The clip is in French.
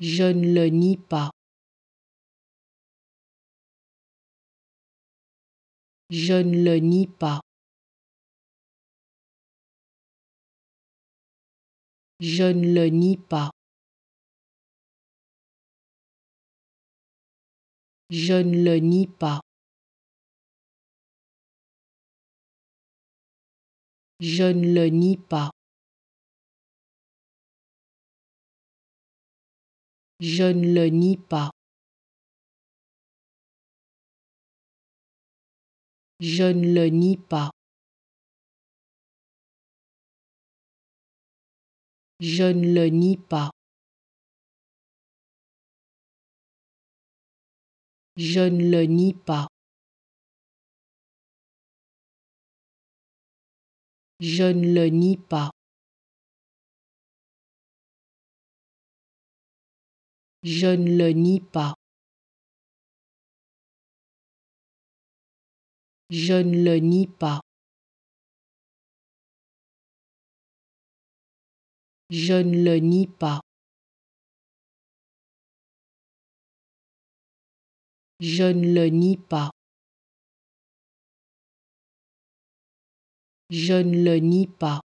Je ne le nie pas. Je ne le nie pas. Je ne le nie pas. Je ne le nie pas. Je ne le nie pas. je ne le nie pas. Je ne le nie pas. Je ne le nie pas. Je ne le nie pas. Je ne le nie pas. je ne le nie pas. Je ne le nie pas. Je ne le nie pas. Je ne le nie pas. Je ne le nie pas.